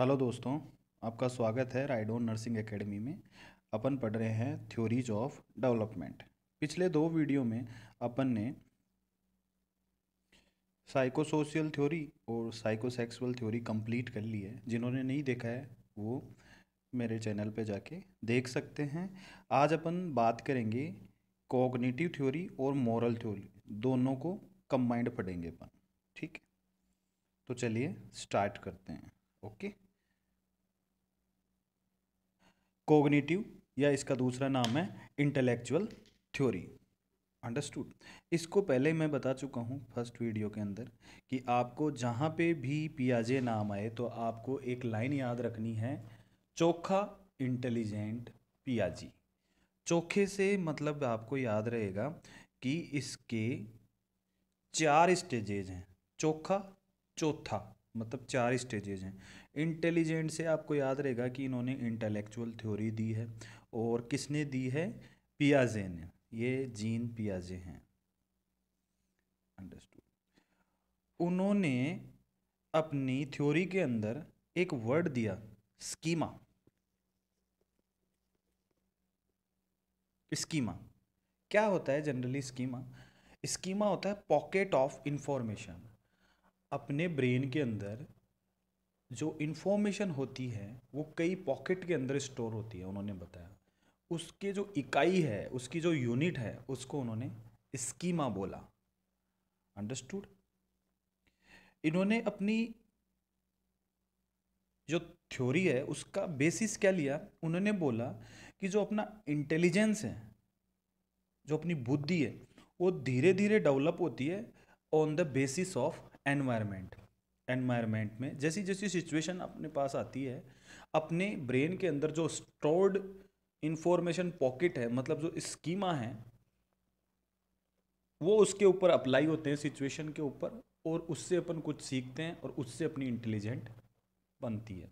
Hello दोस्तों आपका स्वागत है राइडोन नर्सिंग एकेडमी में अपन पढ़ रहे हैं थ्योरीज ऑफ डेवलपमेंट पिछले दो वीडियो में अपन ने साइकोसोशियल थ्योरी और साइकोसेक्सुअल थ्योरी कंप्लीट कर ली है जिन्होंने नहीं देखा है वो मेरे चैनल पे जाके देख सकते हैं आज अपन बात करेंगे कॉग्निटिव थ्योरी और मॉरल थ्योरी दोनों को कम्बाइंड पढ़ेंगे अपन ठीक है तो चलिए स्टार्ट करते हैं ओके okay. कोग्निटिव या इसका दूसरा नाम है इंटेलेक्चुअल थ्योरी अंडरस्टूड इसको पहले मैं बता चुका हूँ फर्स्ट वीडियो के अंदर कि आपको जहाँ पे भी पियाजे नाम आए तो आपको एक लाइन याद रखनी है चोखा इंटेलिजेंट पियाजी चोखे से मतलब आपको याद रहेगा कि इसके चार स्टेजेज हैं चोखा चौथा मतलब चार स्टेजेज हैं इंटेलिजेंट से आपको याद रहेगा कि इन्होंने इंटेलेक्चुअल थ्योरी दी है और किसने दी है पियाजे ने ये जीन पियाजे हैं अंडरस्टूड उन्होंने अपनी थ्योरी के अंदर एक वर्ड दिया स्कीमा स्कीमा क्या होता है जनरली स्कीमा स्कीमा होता है पॉकेट ऑफ इंफॉर्मेशन अपने ब्रेन के अंदर जो इन्फॉर्मेशन होती है वो कई पॉकेट के अंदर स्टोर होती है उन्होंने बताया उसके जो इकाई है उसकी जो यूनिट है उसको उन्होंने स्कीमा बोला अंडरस्टूड इन्होंने अपनी जो थ्योरी है उसका बेसिस क्या लिया उन्होंने बोला कि जो अपना इंटेलिजेंस है जो अपनी बुद्धि है वो धीरे धीरे डेवलप होती है on the basis of environment environment में जैसी जैसी सिचुएशन अपने पास आती है अपने ब्रेन के अंदर जो स्टोर्ड इंफॉर्मेशन पॉकेट है मतलब जो स्कीमा है वो उसके ऊपर अप्लाई होते हैं सिचुएशन के ऊपर और उससे अपन कुछ सीखते हैं और उससे अपनी इंटेलिजेंट बनती है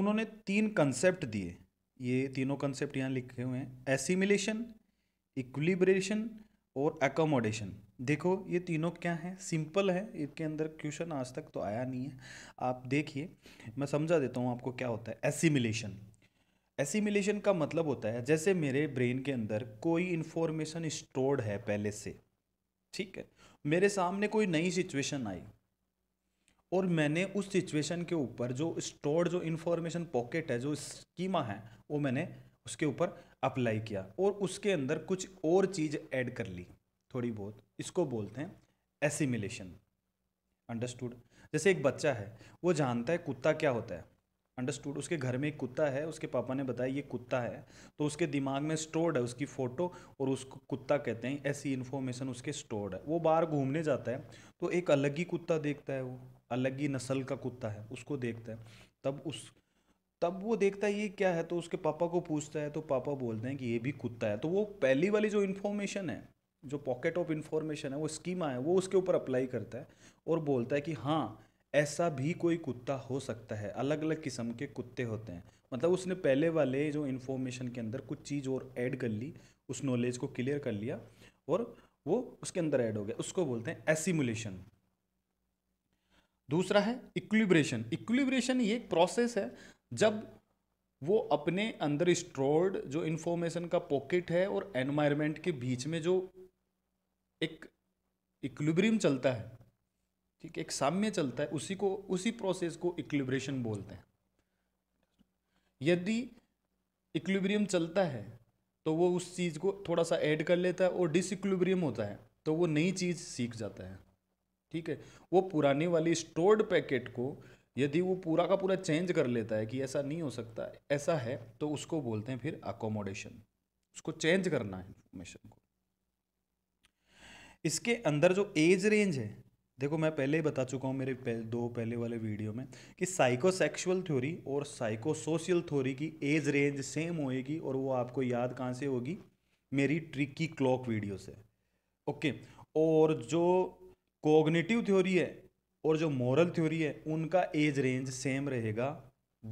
उन्होंने तीन कंसेप्ट दिए ये तीनों कंसेप्ट यहाँ लिखे हुए हैं एसिमिलेशन इक्विलिब्रेशन और एकोमोडेशन देखो ये तीनों क्या है सिंपल है इसके अंदर क्वेश्चन आज तक तो आया नहीं है आप देखिए मैं समझा देता हूँ आपको क्या होता है एसिमिलेशन एसिमिलेशन का मतलब होता है जैसे मेरे ब्रेन के अंदर कोई इन्फॉर्मेशन स्टोर्ड है पहले से ठीक है मेरे सामने कोई नई सिचुएशन आई और मैंने उस सिचुएशन के ऊपर जो स्टोर्ड जो इन्फॉर्मेशन पॉकेट है जो स्कीमा है वो मैंने उसके ऊपर अप्लाई किया और उसके अंदर कुछ और चीज़ ऐड कर ली थोड़ी बहुत इसको बोलते हैं एसिमिलेशन अंडरस्टूड जैसे एक बच्चा है वो जानता है कुत्ता क्या होता है अंडरस्टूड उसके घर में एक कुत्ता है उसके पापा ने बताया ये कुत्ता है तो उसके दिमाग में स्टोर्ड है उसकी फ़ोटो और उसको कुत्ता कहते हैं ऐसी इन्फॉर्मेशन उसके स्टोर्ड है वो बाहर घूमने जाता है तो एक अलग ही कुत्ता देखता है वो अलग ही नस्ल का कुत्ता है उसको देखता है तब उस तब वो देखता है ये क्या है तो उसके पापा को पूछता है तो पापा बोलते हैं कि ये भी कुत्ता है तो वो पहली वाली जो इन्फॉर्मेशन है जो पॉकेट ऑफ इन्फॉर्मेशन है वो स्कीमा है वो उसके ऊपर अप्लाई करता है और बोलता है कि हाँ ऐसा भी कोई कुत्ता हो सकता है अलग अलग किस्म के कुत्ते होते हैं मतलब उसने पहले वाले जो इन्फॉर्मेशन के अंदर कुछ चीज़ और ऐड कर ली उस नॉलेज को क्लियर कर लिया और वो उसके अंदर ऐड हो गया उसको बोलते हैं एसिमुलेशन दूसरा है इक्विब्रेशन इक्विब्रेशन ये एक प्रोसेस है जब वो अपने अंदर स्टोर्ड जो इन्फॉर्मेशन का पॉकेट है और एनवायरमेंट के बीच में जो एक इक्लिब्रियम चलता है ठीक एक साम्य चलता है उसी को उसी प्रोसेस को इक्लिब्रेशन बोलते हैं यदि इक्लिब्रियम चलता है तो वो उस चीज़ को थोड़ा सा ऐड कर लेता है और डिसइक्विलिब्रियम होता है तो वो नई चीज़ सीख जाता है ठीक है वो पुराने वाली स्टोर्ड पैकेट को यदि वो पूरा का पूरा चेंज कर लेता है कि ऐसा नहीं हो सकता ऐसा है तो उसको बोलते हैं फिर अकोमोडेशन उसको चेंज करना है इन्फॉर्मेशन को इसके अंदर जो एज रेंज है देखो मैं पहले ही बता चुका हूँ मेरे पह, दो पहले वाले वीडियो में कि साइकोसेक्सुअल थ्योरी और साइकोसोशियल थ्योरी की एज रेंज सेम होएगी और वो आपको याद कहाँ से होगी मेरी ट्रिकी क्लॉक वीडियो से ओके और जो कोग्नेटिव थ्योरी है और जो मॉरल थ्योरी है उनका एज रेंज सेम रहेगा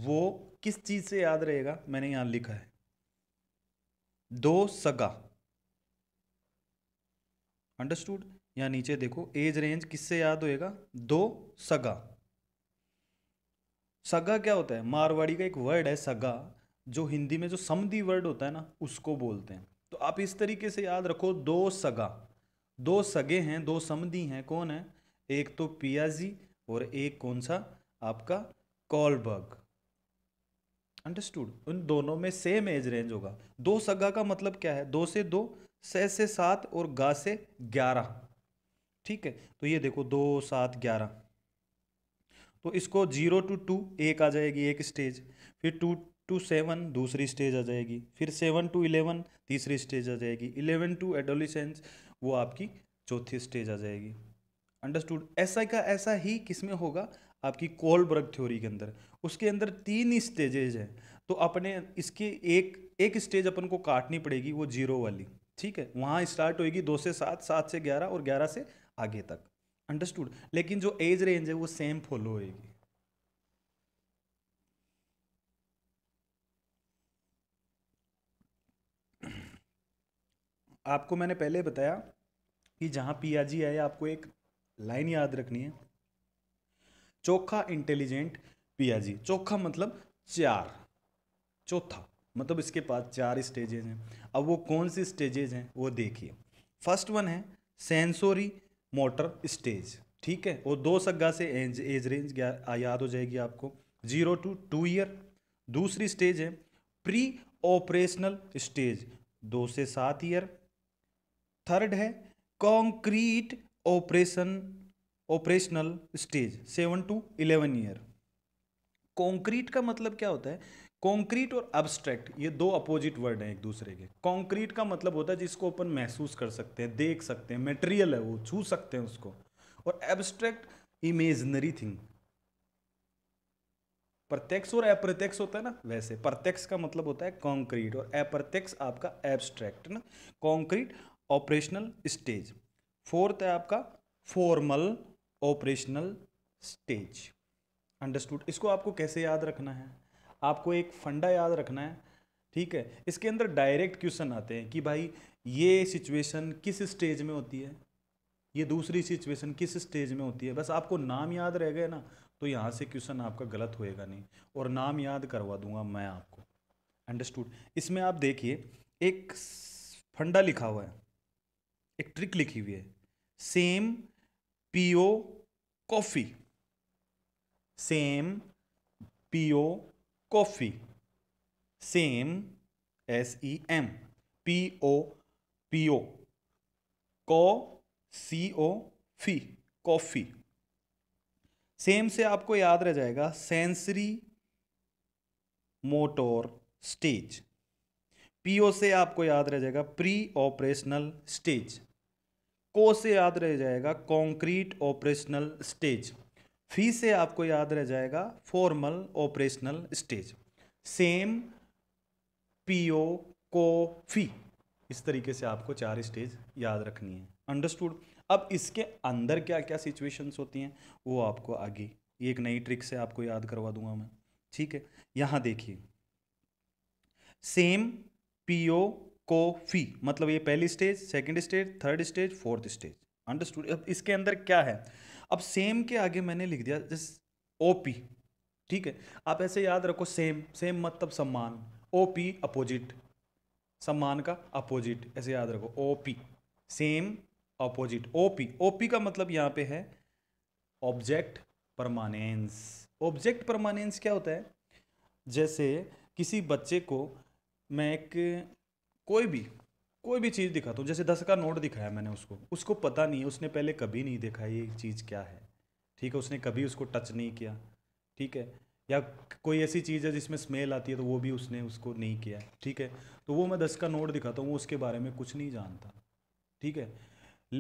वो किस चीज़ से याद रहेगा मैंने यहाँ लिखा है दो सगा अंडरस्टूड यहाँ नीचे देखो एज रेंज किससे याद होएगा दो सगा सगा क्या होता है मारवाड़ी का एक वर्ड है सगा जो हिंदी में जो समी वर्ड होता है ना उसको बोलते हैं तो आप इस तरीके से याद रखो दो सगा दो सगे हैं दो समी हैं कौन है एक तो पियाजी और एक कौन सा आपका कॉलबर्ग अंडरस्टूड उन दोनों में सेम एज रेंज होगा दो सगा का मतलब क्या है दो से दो स से सात और गा से ग्यारह ठीक है तो ये देखो दो सात ग्यारह तो इसको जीरो टू टू एक आ जाएगी एक स्टेज फिर टू टू सेवन दूसरी स्टेज आ जाएगी फिर सेवन टू इलेवन तीसरी स्टेज आ जाएगी इलेवन टू एडोलिसेंस वो आपकी चौथी स्टेज आ जाएगी अंडरस्टूड ऐसा का ऐसा ही किसमें होगा आपकी कोलबर्ग थ्योरी के अंदर उसके अंदर तीन ही स्टेजेज हैं तो अपने इसकी एक एक स्टेज अपन को काटनी पड़ेगी वो जीरो वाली ठीक है वहाँ स्टार्ट होगी दो से सात सात से ग्यारह और ग्यारह से आगे तक अंडरस्टूड लेकिन जो एज रेंज है वो सेम फॉलो होएगी आपको मैंने पहले बताया कि जहाँ पियाजी आए आपको एक लाइन याद रखनी है चौखा इंटेलिजेंट पियाजी चौखा मतलब चार चौथा मतलब इसके पास चार स्टेजेज हैं अब वो कौन सी स्टेजेज हैं वो देखिए फर्स्ट वन है सेंसोरी मोटर स्टेज ठीक है वो दो सग्गा से एज एज रेंज याद हो जाएगी आपको जीरो टू टू ईयर दूसरी स्टेज है प्री ऑपरेशनल स्टेज दो से सात ईयर थर्ड है concrete operation operational stage seven to eleven year concrete का मतलब क्या होता है कॉन्क्रीट और अब्स्ट्रैक्ट ये दो अपोजिट वर्ड हैं एक दूसरे के कॉन्क्रीट का मतलब होता है जिसको अपन महसूस कर सकते हैं देख सकते हैं मटेरियल है वो छू सकते हैं उसको और एब्स्ट्रैक्ट इमेजनरी थिंग प्रत्यक्ष और अप्रत्यक्ष होता है ना वैसे प्रत्यक्ष का मतलब होता है कॉन्क्रीट और अप्रत्यक्ष आपका एब्स्ट्रैक्ट ना कॉन्क्रीट ऑपरेशनल स्टेज फोर्थ है आपका फॉर्मल ऑपरेशनल स्टेज अंडरस्टूड इसको आपको कैसे याद रखना है आपको एक फंडा याद रखना है ठीक है इसके अंदर डायरेक्ट क्वेश्चन आते हैं कि भाई ये सिचुएशन किस स्टेज में होती है ये दूसरी सिचुएशन किस स्टेज में होती है बस आपको नाम याद रह गए ना तो यहाँ से क्वेश्चन आपका गलत होएगा नहीं और नाम याद करवा दूंगा मैं आपको अंडरस्टूड इसमें आप देखिए एक फंडा लिखा हुआ है एक ट्रिक लिखी हुई है same P O coffee same P O coffee same S E M P O P O co C ओ फी कॉफ़ी सेम से आपको याद रह जाएगा सेंसरी मोटोर स्टेज पीओ से आपको याद रह जाएगा प्री ऑपरेशनल स्टेज को से याद रह जाएगा कॉन्क्रीट ऑपरेशनल स्टेज फी से आपको याद रह जाएगा formal operational stage same P O coffee इस तरीके से आपको चार स्टेज याद रखनी है अंडरस्टूड अब इसके अंदर क्या क्या सिचुएशंस होती हैं वो आपको आगे एक नई ट्रिक से आपको याद करवा दूंगा मैं ठीक है यहाँ देखिए सेम पीओ को फी मतलब ये पहली stage second stage third stage fourth stage understood अब इसके अंदर क्या है अब सेम के आगे मैंने लिख दिया जिस ओ पी ठीक है आप ऐसे याद रखो सेम सेम मतलब सम्मान ओ पी अपोजिट सम्मान का अपोजिट ऐसे याद रखो O P same opposite O P O P का मतलब यहाँ पे है ऑब्जेक्ट परमानेंस ऑब्जेक्ट परमानेंस क्या होता है जैसे किसी बच्चे को मैं एक कोई भी कोई भी चीज़ दिखा तो जैसे दस का नोट दिखाया मैंने उसको उसको पता नहीं है उसने पहले कभी नहीं देखा ये चीज़ क्या है ठीक है उसने कभी उसको टच नहीं किया ठीक है या कोई ऐसी चीज़ है जिसमें स्मेल आती है तो वो भी उसने उसको नहीं किया ठीक है तो वो मैं दस का नोट दिखाता हूँ वो उसके बारे में कुछ नहीं जानता ठीक है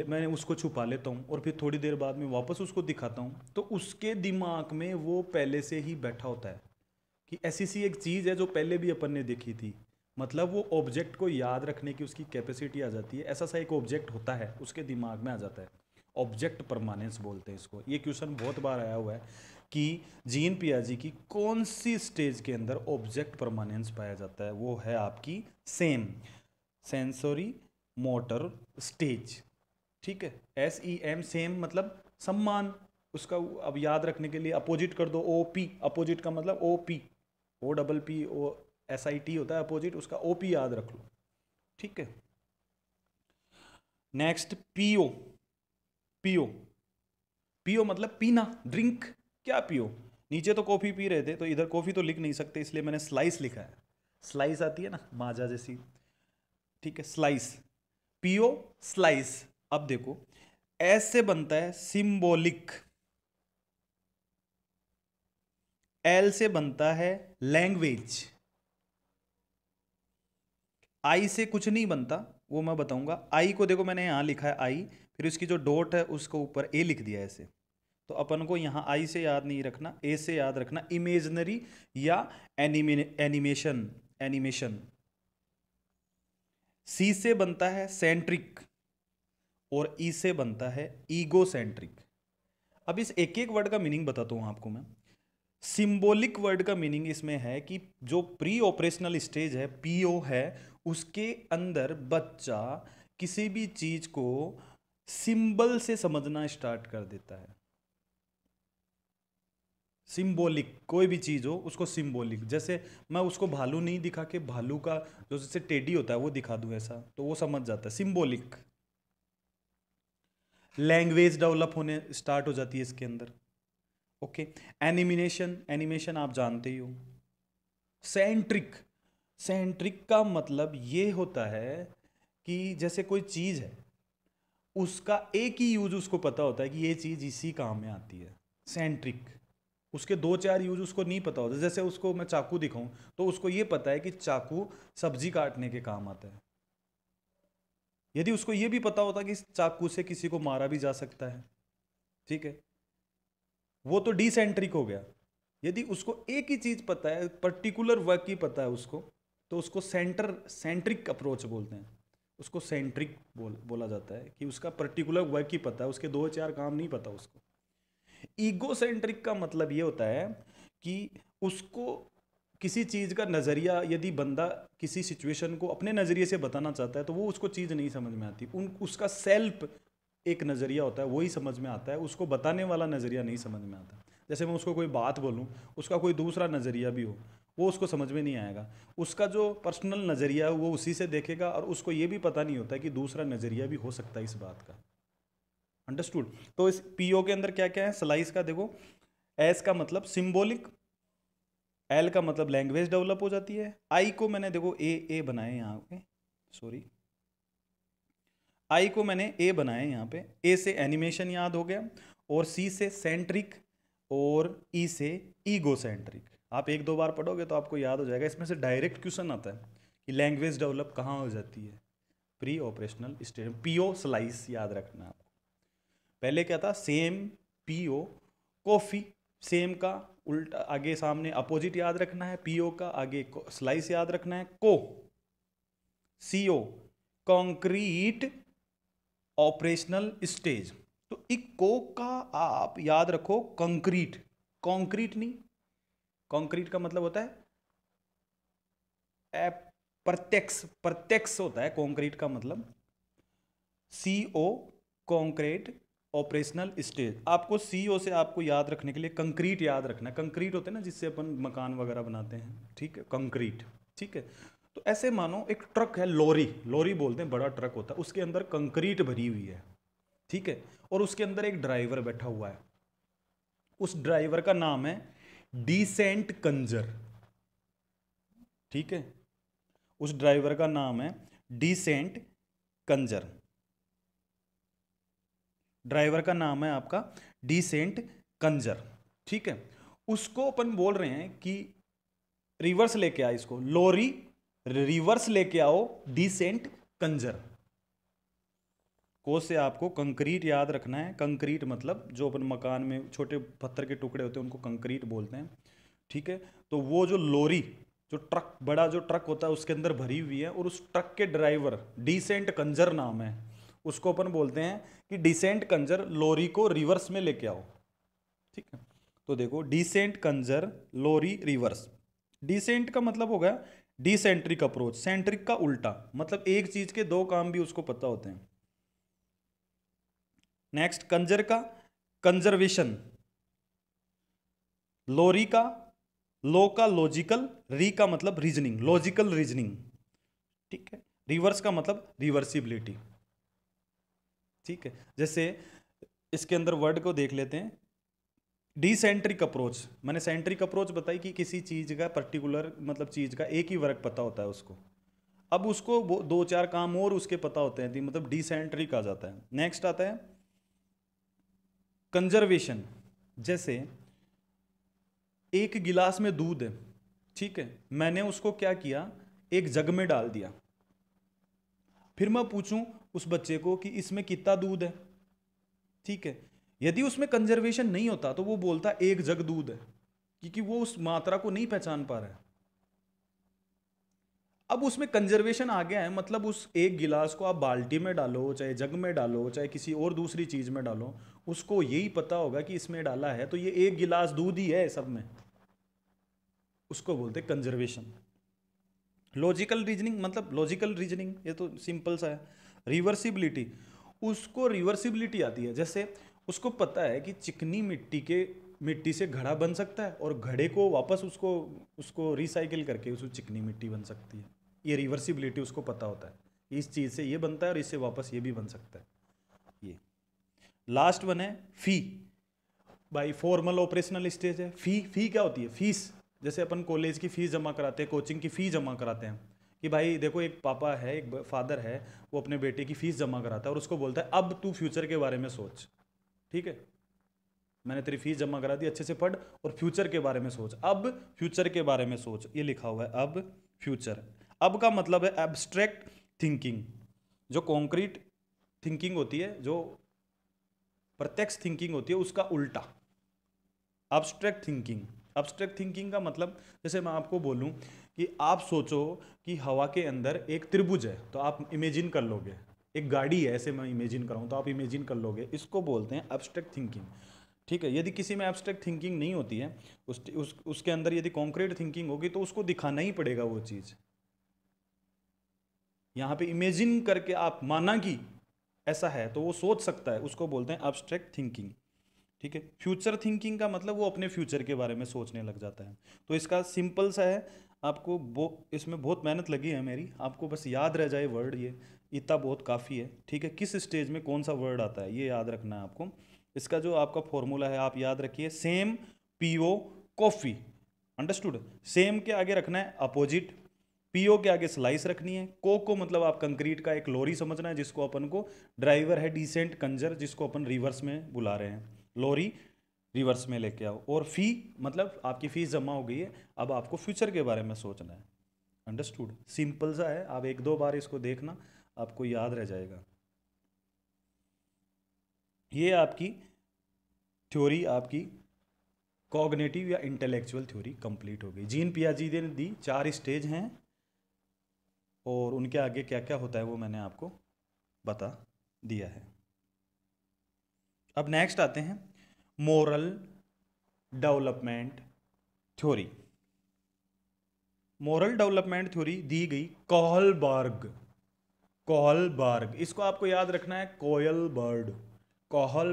मैं उसको छुपा लेता हूँ और फिर थोड़ी देर बाद में वापस उसको दिखाता हूँ तो उसके दिमाग में वो पहले से ही बैठा होता है कि ऐसी सी एक चीज़ है जो पहले भी अपन ने देखी थी मतलब वो ऑब्जेक्ट को याद रखने की उसकी कैपेसिटी आ जाती है ऐसा सा एक ऑब्जेक्ट होता है उसके दिमाग में आ जाता है ऑब्जेक्ट परमानेंस बोलते हैं इसको ये क्वेश्चन बहुत बार आया हुआ है कि जीन पियाजी की कौन सी स्टेज के अंदर ऑब्जेक्ट परमानेंस पाया जाता है वो है आपकी सेम सेंसोरी मोटर स्टेज ठीक है एस ई एम सेम मतलब सम्मान उसका अब याद रखने के लिए अपोजिट कर दो ओ पी अपोजिट का मतलब O P O double P O S I T होता है अपोजिट उसका ओ पी याद रख लो ठीक है नेक्स्ट पीओ पीओ पीओ मतलब पीना ड्रिंक क्या पियो नीचे तो कॉफ़ी पी रहे थे तो इधर कॉफ़ी तो लिख नहीं सकते इसलिए मैंने स्लाइस लिखा है स्लाइस आती है ना माजा जैसी ठीक है स्लाइस पीओ स्लाइस अब देखो ऐसे बनता है सिम्बोलिक एल से बनता है लैंग्वेज आई से कुछ नहीं बनता वो मैं बताऊंगा आई को देखो मैंने यहाँ लिखा है आई फिर उसकी जो डॉट है उसको ऊपर ए लिख दिया ऐसे तो अपन को यहाँ आई से याद नहीं रखना ए से याद रखना इमेजनरी या एनिमे एनिमेशन एनिमेशन सी से बनता है सेंट्रिक और ई e से बनता है ईगो सेंट्रिक अब इस एक एक वर्ड का मीनिंग बताता हूँ आपको मैं सिंबॉलिक वर्ड का मीनिंग इसमें है कि जो प्री ऑपरेशनल स्टेज है पीओ है उसके अंदर बच्चा किसी भी चीज़ को सिंबल से समझना स्टार्ट कर देता है सिंबॉलिक कोई भी चीज़ हो उसको सिंबॉलिक जैसे मैं उसको भालू नहीं दिखा के भालू का जो जैसे टेडी होता है वो दिखा दूं ऐसा तो वो समझ जाता है सिंबॉलिक लैंग्वेज डेवलप होने स्टार्ट हो जाती है इसके अंदर ओके एनिमिनेशन एनिमेशन आप जानते ही हो सेंट्रिक सेंट्रिक का मतलब ये होता है कि जैसे कोई चीज़ है उसका एक ही यूज उसको पता होता है कि ये चीज़ इसी काम में आती है सेंट्रिक उसके दो चार यूज उसको नहीं पता होता जैसे उसको मैं चाकू दिखाऊं तो उसको ये पता है कि चाकू सब्जी काटने के काम आता है यदि उसको ये भी पता होता कि चाकू से किसी को मारा भी जा सकता है ठीक है वो तो डिसेंट्रिक हो गया यदि उसको एक ही चीज़ पता है पर्टिकुलर वर्क ही पता है उसको तो उसको सेंटर सेंट्रिक अप्रोच बोलते हैं उसको सेंट्रिक बोल बोला जाता है कि उसका पर्टिकुलर वर्क ही पता है उसके दो चार काम नहीं पता उसको ईगो सेंट्रिक का मतलब ये होता है कि उसको किसी चीज़ का नज़रिया यदि बंदा किसी सिचुएशन को अपने नज़रिए से बताना चाहता है तो वो उसको चीज़ नहीं समझ में आती उन उसका सेल्फ एक नज़रिया होता है वही समझ में आता है उसको बताने वाला नज़रिया नहीं समझ में आता जैसे मैं उसको कोई बात बोलूँ उसका कोई दूसरा नज़रिया भी हो वो उसको समझ में नहीं आएगा उसका जो पर्सनल नज़रिया है वो उसी से देखेगा और उसको ये भी पता नहीं होता कि दूसरा नज़रिया भी हो सकता है इस बात का अंडरस्टूड तो इस पीओ के अंदर क्या क्या है स्लाइस का देखो एस का मतलब सिम्बोलिक एल का मतलब लैंग्वेज डेवलप हो जाती है आई को मैंने देखो ए ए बनाए यहाँ पे सॉरी आई को मैंने ए बनाए यहाँ पे ए से एनिमेशन याद हो गया और सी से सेंट्रिक और ई e से ईगो सेंट्रिक आप एक दो बार पढ़ोगे तो आपको याद हो जाएगा इसमें से डायरेक्ट क्वेश्चन आता है कि लैंग्वेज डेवलप कहाँ हो जाती है pre operational stage P O slice याद रखना आपको पहले क्या था same P O coffee same का उल्टा आगे सामने अपोजिट याद रखना है पी ओ का आगे स्लाइस याद रखना है को C O concrete operational stage तो को का आप याद रखो कंक्रीट कंक्रीट नहीं कॉन्क्रीट का मतलब होता है प्रत्यक्ष प्रत्यक्ष होता है कॉन्क्रीट का मतलब C O concrete operational stage आपको सी ओ से आपको याद रखने के लिए कंक्रीट याद रखना कंक्रीट होते हैं ना जिससे अपन मकान वगैरह बनाते हैं ठीक है कंक्रीट ठीक है तो ऐसे मानो एक ट्रक है लॉरी लॉरी बोलते हैं बड़ा ट्रक होता है उसके अंदर कंक्रीट भरी हुई है ठीक है और उसके अंदर एक ड्राइवर बैठा हुआ है उस ड्राइवर का नाम है डिसेंट कंजर ठीक है उस ड्राइवर का नाम है डिसेंट कंजर ड्राइवर का नाम है आपका डिसेंट कंजर ठीक है उसको अपन बोल रहे हैं कि रिवर्स लेके आ इसको लोरी रिवर्स लेके आओ डिसेंट कंजर कोस से आपको कंक्रीट याद रखना है कंक्रीट मतलब जो अपन मकान में छोटे पत्थर के टुकड़े होते हैं उनको कंक्रीट बोलते हैं ठीक है तो वो जो लोरी जो ट्रक बड़ा जो ट्रक होता है उसके अंदर भरी हुई है और उस ट्रक के ड्राइवर डिसेंट कंजर नाम है उसको अपन बोलते हैं कि डिसेंट कंजर लोरी को रिवर्स में लेके आओ ठीक है तो देखो डिसेंट कंजर लोरी रिवर्स डिसेंट का मतलब हो गया डिसेंट्रिक अप्रोच सेंट्रिक का उल्टा मतलब एक चीज़ के दो काम भी उसको पता होते हैं नेक्स्ट कंजर का कंजर्वेशन लोरी का लो का लॉजिकल री का मतलब रीजनिंग लॉजिकल रीजनिंग ठीक है रिवर्स का मतलब रिवर्सिबिलिटी ठीक है जैसे इसके अंदर वर्ड को देख लेते हैं डिसेंट्रिक अप्रोच मैंने सेंट्रिक अप्रोच बताई कि किसी चीज़ का पर्टिकुलर मतलब चीज़ का एक ही वर्क पता होता है उसको अब उसको दो चार काम और उसके पता होते हैं मतलब डिसेंट्रिक आ जाता है नेक्स्ट आता है कंजर्वेशन जैसे एक गिलास में दूध है ठीक है मैंने उसको क्या किया एक जग में डाल दिया फिर मैं पूछूं उस बच्चे को कि इसमें कितना दूध है ठीक है यदि उसमें कंजर्वेशन नहीं होता तो वो बोलता एक जग दूध है क्योंकि वो उस मात्रा को नहीं पहचान पा रहा है अब उसमें कंजर्वेशन आ गया है मतलब उस एक गिलास को आप बाल्टी में डालो चाहे जग में डालो चाहे किसी और दूसरी चीज़ में डालो उसको यही पता होगा कि इसमें डाला है तो ये एक गिलास दूध ही है सब में उसको बोलते कंजर्वेशन लॉजिकल रीजनिंग मतलब लॉजिकल रीजनिंग ये तो सिंपल सा है रिवर्सिबिलिटी उसको रिवर्सिबिलिटी आती है जैसे उसको पता है कि चिकनी मिट्टी के मिट्टी से घड़ा बन सकता है और घड़े को वापस उसको उसको रिसाइकिल करके उसको चिकनी मिट्टी बन सकती है ये रिवर्सिबिलिटी उसको पता होता है इस चीज़ से ये बनता है और इससे वापस ये भी बन सकता है लास्ट वन है फी बाई फॉर्मल ऑपरेशनल स्टेज है फ़ी फ़ी क्या होती है फीस जैसे अपन कॉलेज की फ़ीस जमा कराते हैं कोचिंग की फ़ी जमा कराते हैं कि भाई देखो एक पापा है एक फादर है वो अपने बेटे की फ़ीस जमा कराता है और उसको बोलता है अब तू फ्यूचर के बारे में सोच ठीक है मैंने तेरी फीस जमा करा दी अच्छे से पढ़ और फ्यूचर के बारे में सोच अब फ्यूचर के बारे में सोच ये लिखा हुआ है अब फ्यूचर अब का मतलब है एब्स्ट्रैक्ट थिंकिंग जो कॉन्क्रीट थिंकिंग होती है जो प्रत्यक्ष थिंकिंग होती है उसका उल्टा अब्स्ट्रैक्ट थिंकिंग अब्स्ट्रैक्ट थिंकिंग का मतलब जैसे मैं आपको बोलूं कि आप सोचो कि हवा के अंदर एक त्रिभुज है तो आप इमेजिन कर लोगे एक गाड़ी है ऐसे मैं इमेजिन कराऊँ तो आप इमेजिन कर लोगे इसको बोलते हैं अब्स्ट्रैक्ट थिंकिंग ठीक है यदि किसी में एब्स्ट्रैक्ट थिंकिंग नहीं होती है उस, उस उसके अंदर यदि कॉन्क्रीट थिंकिंग होगी तो उसको दिखाना ही पड़ेगा वो चीज़ यहाँ पे इमेजिन करके आप माना कि ऐसा है तो वो सोच सकता है उसको बोलते हैं अब्स्ट्रैक्ट थिंकिंग ठीक है फ्यूचर थिंकिंग का मतलब वो अपने फ्यूचर के बारे में सोचने लग जाता है तो इसका सिंपल सा है आपको बो इसमें बहुत मेहनत लगी है मेरी आपको बस याद रह जाए वर्ड ये इतना बहुत काफ़ी है ठीक है किस स्टेज में कौन सा वर्ड आता है ये याद रखना है आपको इसका जो आपका फॉर्मूला है आप याद रखिए same P O coffee understood same के आगे रखना है अपोजिट पीओ के आगे स्लाइस रखनी है को को मतलब आप कंक्रीट का एक लोरी समझना है जिसको अपन को ड्राइवर है डिसेंट कंजर जिसको अपन रिवर्स में बुला रहे हैं लोरी रिवर्स में लेके आओ और फ़ी मतलब आपकी फ़ीस जमा हो गई है अब आपको फ्यूचर के बारे में सोचना है अंडरस्टूड सिंपल सा है आप एक दो बार इसको देखना आपको याद रह जाएगा ये आपकी थ्योरी आपकी कॉग्नेटिव या इंटेलेक्चुअल थ्योरी कंप्लीट हो गई जीन पियाजी ने दी चार स्टेज हैं और उनके आगे क्या क्या होता है वो मैंने आपको बता दिया है अब नेक्स्ट आते हैं moral development theory moral development theory दी गई कोहलबर्ग कोहलबर्ग इसको आपको याद रखना है कोयल बर्ड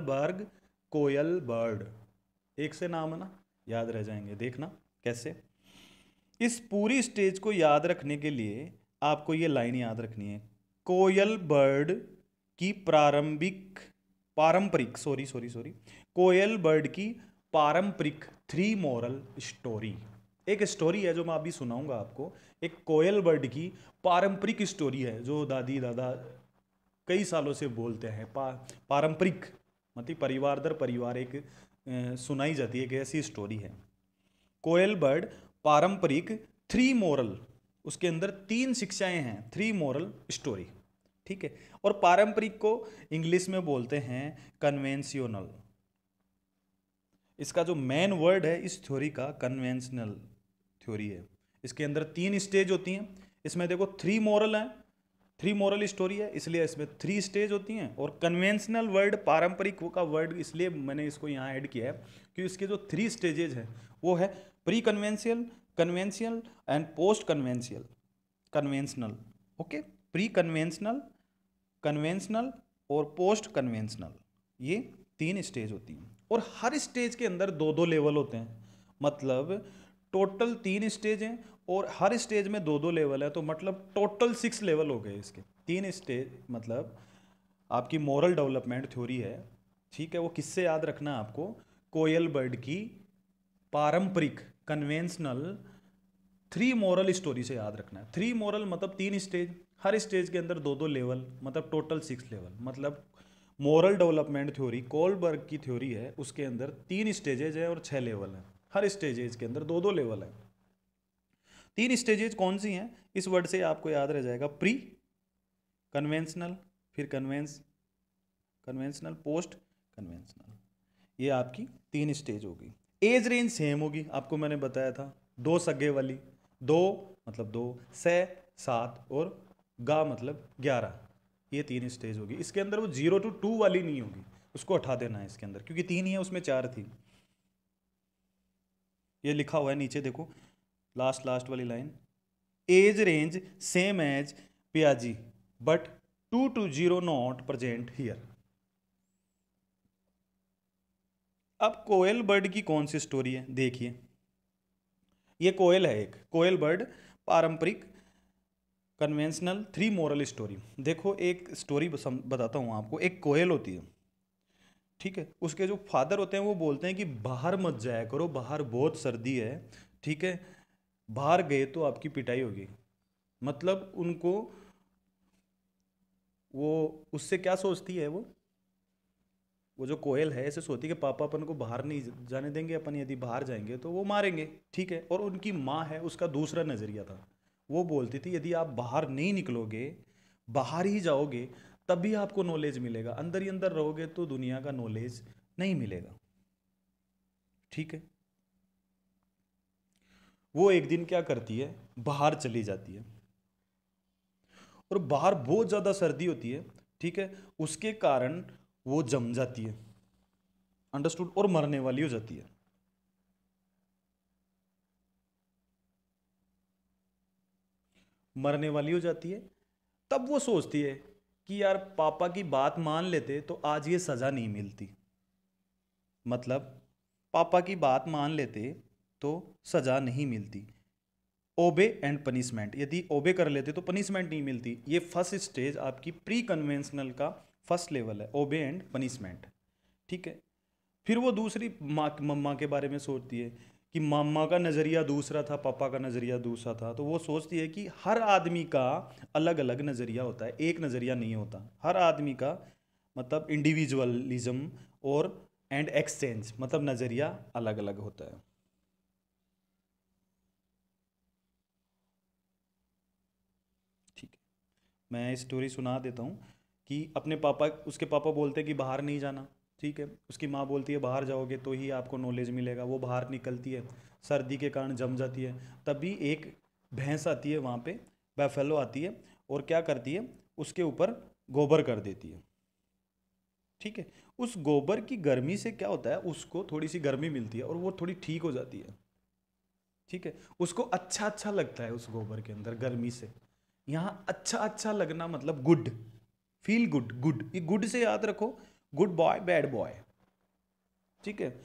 बर्ग कोयल बर्ड एक से नाम है ना याद रह जाएंगे देखना कैसे इस पूरी स्टेज को याद रखने के लिए आपको ये लाइन याद रखनी है कोयल बर्ड की प्रारंभिक पारंपरिक सॉरी सॉरी सॉरी कोयल बर्ड की पारंपरिक थ्री मोरल स्टोरी एक स्टोरी है जो मैं अभी सुनाऊंगा आपको एक कोयल बर्ड की पारंपरिक स्टोरी है जो दादी दादा कई सालों से बोलते हैं पा पारंपरिक मतलब परिवार दर परिवार एक सुनाई जाती है एक ऐसी स्टोरी है कोयल बर्ड पारंपरिक थ्री मोरल उसके अंदर तीन शिक्षाएं हैं थ्री मॉरल स्टोरी ठीक है और पारंपरिक को इंग्लिश में बोलते हैं कन्वेंशनल इसका जो मेन वर्ड है इस थ्योरी का कन्वेंशनल थ्योरी है इसके अंदर तीन स्टेज होती हैं इसमें देखो थ्री मॉरल हैं थ्री मॉरल स्टोरी है इसलिए इसमें थ्री स्टेज होती हैं और कन्वेंशनल वर्ड पारंपरिक का वर्ड इसलिए मैंने इसको यहाँ ऐड किया है कि इसके जो थ्री स्टेजेज हैं वो है pre conventional conventional and post conventional conventional okay pre conventional conventional और पोस्ट कन्वेंशनल ये तीन स्टेज होती हैं और हर स्टेज के अंदर दो दो लेवल होते हैं मतलब टोटल तीन स्टेज हैं और हर स्टेज में दो दो लेवल है तो मतलब टोटल सिक्स लेवल हो गए इसके तीन स्टेज मतलब आपकी मॉरल डेवलपमेंट थ्योरी है ठीक है वो किससे याद रखना आपको कोयल बर्ड की पारंपरिक कन्वेंशनल थ्री मॉरल स्टोरी से याद रखना है थ्री मॉरल मतलब तीन स्टेज हर स्टेज के अंदर दो दो लेवल मतलब टोटल सिक्स लेवल मतलब मॉरल डेवलपमेंट थ्योरी कोलबर्ग की थ्योरी है उसके अंदर तीन स्टेजेज है और छः लेवल हैं हर स्टेजेज के अंदर दो दो लेवल हैं तीन स्टेजेज कौन सी हैं इस वर्ड से आपको याद रह जाएगा प्री कन्वेंशनल फिर कन्वेंस कन्वेंशनल पोस्ट कन्वेंशनल ये आपकी तीन स्टेज होगी एज रेंज सेम होगी आपको मैंने बताया था दो सगे वाली दो मतलब दो से सात और गा मतलब ग्यारह ये तीन स्टेज होगी इसके अंदर वो जीरो टू टू वाली नहीं होगी उसको हटा देना है इसके अंदर क्योंकि तीन ही है उसमें चार थी ये लिखा हुआ है नीचे देखो लास्ट लास्ट वाली line age range same age पियाजी but two to zero not present here अब कोयल बर्ड की कौन सी स्टोरी है देखिए ये कोयल है एक कोयल बर्ड पारंपरिक कन्वेंशनल थ्री मॉरल स्टोरी देखो एक स्टोरी बताता हूँ आपको एक कोयल होती है ठीक है उसके जो फादर होते हैं वो बोलते हैं कि बाहर मत जाया करो बाहर बहुत सर्दी है ठीक है बाहर गए तो आपकी पिटाई होगी मतलब उनको वो उससे क्या सोचती है वो वो जो कोयल है ऐसे सोती कि पापा अपन को बाहर नहीं जाने देंगे अपन यदि बाहर जाएंगे तो वो मारेंगे ठीक है और उनकी माँ है उसका दूसरा नज़रिया था वो बोलती थी यदि आप बाहर नहीं निकलोगे बाहर ही जाओगे तभी आपको नॉलेज मिलेगा अंदर ही अंदर रहोगे तो दुनिया का नॉलेज नहीं मिलेगा ठीक है वो एक दिन क्या करती है बाहर चली जाती है और बाहर बहुत ज़्यादा सर्दी होती है ठीक है उसके कारण वो जम जाती है अंडरस्टूड और मरने वाली हो जाती है मरने वाली हो जाती है तब वो सोचती है कि यार पापा की बात मान लेते तो आज ये सज़ा नहीं मिलती मतलब पापा की बात मान लेते तो सज़ा नहीं मिलती ओबे एंड पनिशमेंट यदि ओबे कर लेते तो पनिशमेंट नहीं मिलती ये फर्स्ट स्टेज आपकी प्री कन्वेंशनल का फर्स्ट लेवल है ओबे एंड पनिशमेंट ठीक है फिर वो दूसरी माँ मम्मा के बारे में सोचती है कि मामा का नज़रिया दूसरा था पापा का नज़रिया दूसरा था तो वो सोचती है कि हर आदमी का अलग अलग नज़रिया होता है एक नज़रिया नहीं होता हर आदमी का मतलब इंडिविजुअलिज्म और एंड एक्सचेंज मतलब नज़रिया अलग अलग होता है ठीक मैं स्टोरी सुना देता हूँ कि अपने पापा उसके पापा बोलते कि बाहर नहीं जाना ठीक है उसकी माँ बोलती है बाहर जाओगे तो ही आपको नॉलेज मिलेगा वो बाहर निकलती है सर्दी के कारण जम जाती है तभी एक भैंस आती है वहाँ पे बैफेलो आती है और क्या करती है उसके ऊपर गोबर कर देती है ठीक है उस गोबर की गर्मी से क्या होता है उसको थोड़ी सी गर्मी मिलती है और वो थोड़ी ठीक हो जाती है ठीक है उसको अच्छा अच्छा लगता है उस गोबर के अंदर गर्मी से यहाँ अच्छा अच्छा लगना मतलब गुड फील गुड गुड ये गुड से याद रखो गुड बॉय बैड बॉय ठीक है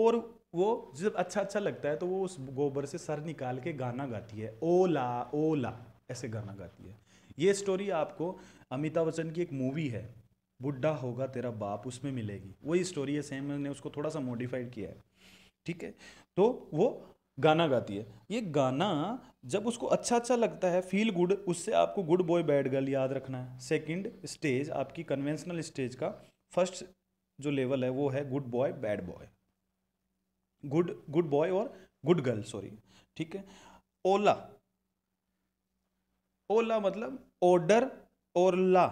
और वो जब अच्छा अच्छा लगता है तो वो उस गोबर से सर निकाल के गाना गाती है ओला ओला ऐसे गाना गाती है ये स्टोरी आपको अमिताभ बच्चन की एक मूवी है बुढ़ा होगा तेरा बाप उसमें मिलेगी वही स्टोरी है सेम मैंने उसको थोड़ा सा मॉडिफाइड किया है ठीक है तो वो गाना गाती है ये गाना जब उसको अच्छा अच्छा लगता है फील गुड उससे आपको गुड बॉय बैड गर्ल याद रखना है सेकंड स्टेज आपकी कन्वेंशनल स्टेज का फर्स्ट जो लेवल है वो है good boy bad boy good good boy और गुड गर्ल सॉरी ठीक है ओला ओला मतलब ओडर और ला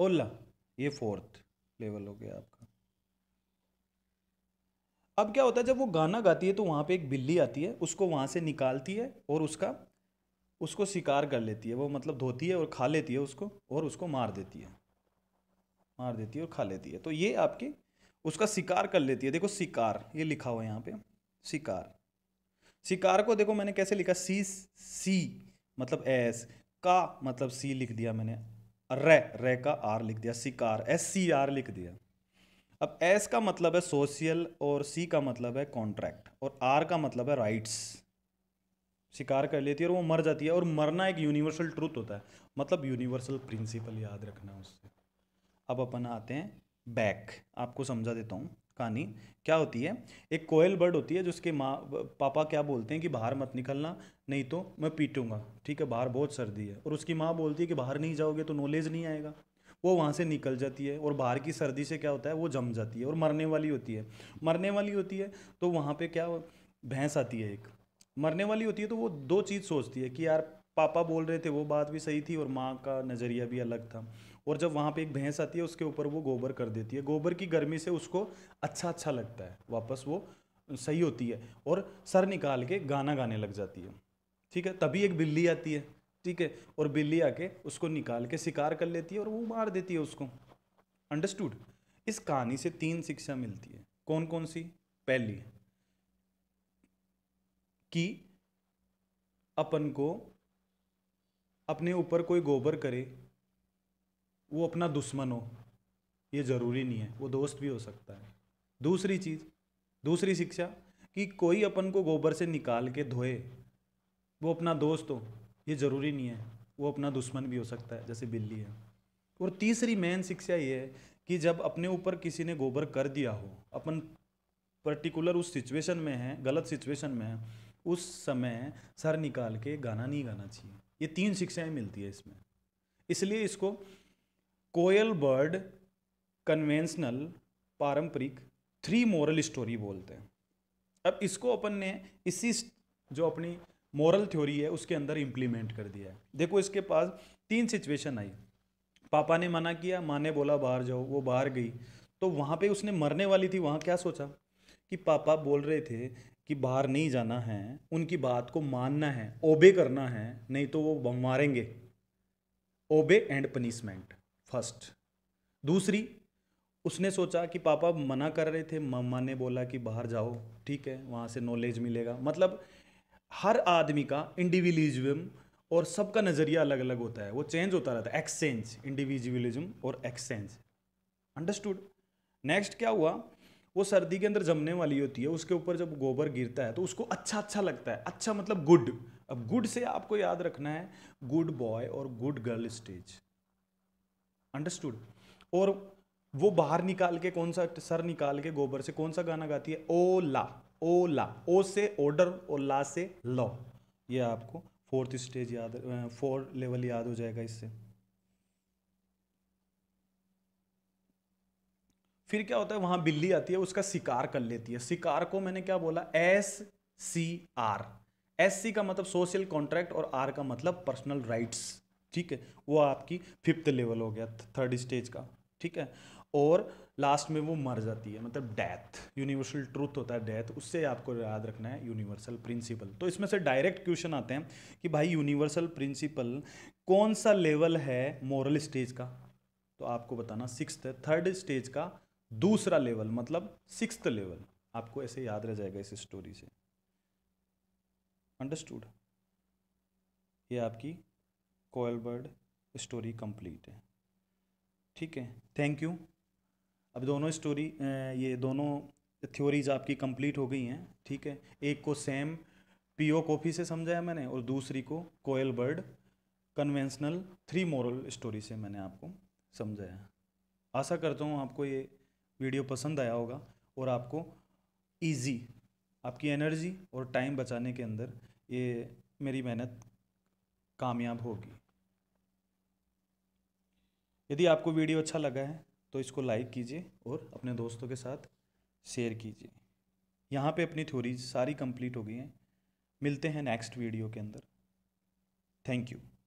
ओला ये फोर्थ लेवल हो गया आपका अब क्या होता है जब वो गाना गाती है तो वहाँ पे एक बिल्ली आती है उसको वहाँ से निकालती है और उसका उसको शिकार कर लेती है वो मतलब धोती है और खा लेती है उसको और उसको मार देती है मार देती है और खा लेती है तो ये आपके उसका शिकार कर लेती है देखो शिकार ये लिखा हुआ है यहाँ पे शिकार शिकार को देखो मैंने कैसे लिखा सी सी मतलब एस का मतलब सी लिख दिया मैंने रे रे का आर लिख दिया शिकार एस सी आर लिख दिया अब एस का मतलब है सोशल और सी का मतलब है कॉन्ट्रैक्ट और आर का मतलब है राइट्स शिकार कर लेती है और वो मर जाती है और मरना एक यूनिवर्सल ट्रूथ होता है मतलब यूनिवर्सल प्रिंसिपल याद रखना उससे अब अपन आते हैं बैक आपको समझा देता हूँ कहानी क्या होती है एक कोयल बर्ड होती है जिसके माँ पापा क्या बोलते हैं कि बाहर मत निकलना नहीं तो मैं पीटूंगा ठीक है बाहर बहुत सर्दी है और उसकी माँ बोलती है कि बाहर नहीं जाओगे तो नॉलेज नहीं आएगा वो वहाँ से निकल जाती है और बाहर की सर्दी से क्या होता है वो जम जाती है और मरने वाली होती है मरने वाली होती है तो वहाँ पर क्या भैंस आती है एक मरने वाली होती है तो वो दो चीज़ सोचती है कि यार पापा बोल रहे थे वो बात भी सही थी और माँ का नज़रिया भी अलग था और जब वहाँ पे एक भैंस आती है उसके ऊपर वो गोबर कर देती है गोबर की गर्मी से उसको अच्छा अच्छा लगता है वापस वो सही होती है और सर निकाल के गाना गाने लग जाती है ठीक है तभी एक बिल्ली आती है ठीक है और बिल्ली आके उसको निकाल के शिकार कर लेती है और वो मार देती है उसको अंडरस्टूड इस कहानी से तीन शिक्षा मिलती है कौन कौन सी पहली कि अपन को अपने ऊपर कोई गोबर करे वो अपना दुश्मन हो ये ज़रूरी नहीं है वो दोस्त भी हो सकता है दूसरी चीज़ दूसरी शिक्षा कि कोई अपन को गोबर से निकाल के धोए वो अपना दोस्त हो ये ज़रूरी नहीं है वो अपना दुश्मन भी हो सकता है जैसे बिल्ली है और तीसरी मेन शिक्षा ये है कि जब अपने ऊपर किसी ने गोबर कर दिया हो अपन पर्टिकुलर उस सिचुएशन में है गलत सिचुएशन में है उस समय सर निकाल के गाना नहीं गाना चाहिए ये तीन शिक्षाएं मिलती है इसमें इसलिए इसको कोयल बर्ड कन्वेंशनल पारंपरिक थ्री मोरल स्टोरी बोलते हैं अब इसको अपन ने इसी जो अपनी मॉरल थ्योरी है उसके अंदर इम्प्लीमेंट कर दिया है देखो इसके पास तीन सिचुएशन आई पापा ने मना किया माँ ने बोला बाहर जाओ वो बाहर गई तो वहाँ पे उसने मरने वाली थी वहाँ क्या सोचा कि पापा बोल रहे थे कि बाहर नहीं जाना है उनकी बात को मानना है ओबे करना है नहीं तो वो मारेंगे ओबे एंड पनिशमेंट फर्स्ट दूसरी उसने सोचा कि पापा मना कर रहे थे मम्मा ने बोला कि बाहर जाओ ठीक है वहाँ से नॉलेज मिलेगा मतलब हर आदमी का इंडिविजुअलिज्म और सबका नज़रिया अलग अलग होता है वो चेंज होता रहता है एक्सचेंज इंडिविजुअलिज्म और एक्सचेंज अंडरस्टूड नेक्स्ट क्या हुआ वो सर्दी के अंदर जमने वाली होती है उसके ऊपर जब गोबर गिरता है तो उसको अच्छा अच्छा लगता है अच्छा मतलब गुड अब गुड से आपको याद रखना है गुड बॉय और गुड गर्ल स्टेज अंडरस्टूड और वो बाहर निकाल के कौन सा सर निकाल के गोबर से कौन सा गाना गाती है ओला ओला ओ से ऑर्डर और ला से लॉ ये आपको फोर्थ स्टेज याद फोर लेवल याद हो जाएगा इससे फिर क्या होता है वहां बिल्ली आती है उसका शिकार कर लेती है शिकार को मैंने क्या बोला S C R S C का मतलब सोशल कॉन्ट्रैक्ट और आर का मतलब पर्सनल राइट्स ठीक है वो आपकी फिफ्थ लेवल हो गया थर्ड स्टेज का ठीक है और लास्ट में वो मर जाती है मतलब डेथ यूनिवर्सल ट्रूथ होता है डेथ उससे आपको याद रखना है यूनिवर्सल प्रिंसिपल तो इसमें से डायरेक्ट क्वेश्चन आते हैं कि भाई यूनिवर्सल प्रिंसिपल कौन सा लेवल है मॉरल स्टेज का तो आपको बताना सिक्स थर्ड स्टेज का दूसरा लेवल मतलब सिक्स लेवल आपको ऐसे याद रह जाएगा इस स्टोरी से अंडरस्टूड ये आपकी कोयल बर्ड स्टोरी कंप्लीट है ठीक है थैंक यू अब दोनों स्टोरी ये दोनों थ्योरीज आपकी कंप्लीट हो गई हैं ठीक है एक को सेम पीओ कॉफी से समझाया मैंने और दूसरी को कोयल bird conventional three moral story से मैंने आपको समझाया आशा करता हूँ आपको ये वीडियो पसंद आया होगा और आपको ईजी आपकी एनर्जी और टाइम बचाने के अंदर ये मेरी मेहनत कामयाब होगी यदि आपको वीडियो अच्छा लगा है तो इसको लाइक कीजिए और अपने दोस्तों के साथ शेयर कीजिए यहाँ पे अपनी थ्योरीज सारी कंप्लीट हो गई हैं मिलते हैं नेक्स्ट वीडियो के अंदर थैंक यू